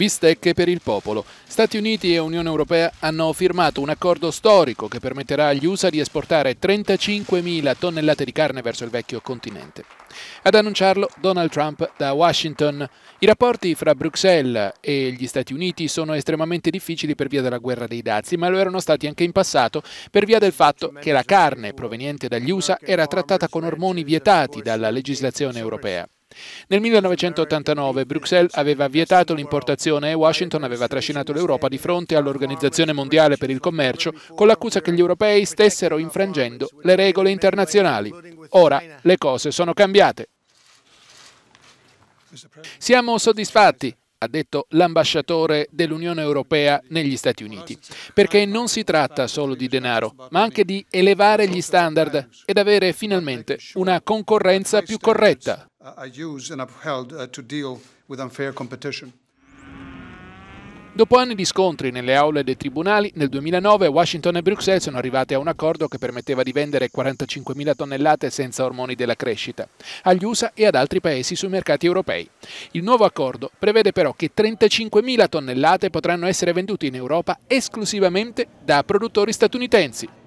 Bistecche per il popolo. Stati Uniti e Unione Europea hanno firmato un accordo storico che permetterà agli USA di esportare 35.000 tonnellate di carne verso il vecchio continente. Ad annunciarlo Donald Trump da Washington. I rapporti fra Bruxelles e gli Stati Uniti sono estremamente difficili per via della guerra dei dazi, ma lo erano stati anche in passato per via del fatto che la carne proveniente dagli USA era trattata con ormoni vietati dalla legislazione europea. Nel 1989 Bruxelles aveva vietato l'importazione e Washington aveva trascinato l'Europa di fronte all'Organizzazione Mondiale per il Commercio con l'accusa che gli europei stessero infrangendo le regole internazionali. Ora le cose sono cambiate. Siamo soddisfatti ha detto l'ambasciatore dell'Unione Europea negli Stati Uniti, perché non si tratta solo di denaro, ma anche di elevare gli standard ed avere finalmente una concorrenza più corretta are used and upheld uh, to deal with unfair competition. Dopo anni di scontri nelle aule dei tribunali, nel 2009 Washington e Bruxelles sono arrivate a un accordo che permetteva di vendere 45.000 tonnellate senza ormoni della crescita agli USA e ad altri paesi sui mercati europei. Il nuovo accordo prevede però che 35.000 tonnellate potranno essere vendute in Europa esclusivamente da produttori statunitensi.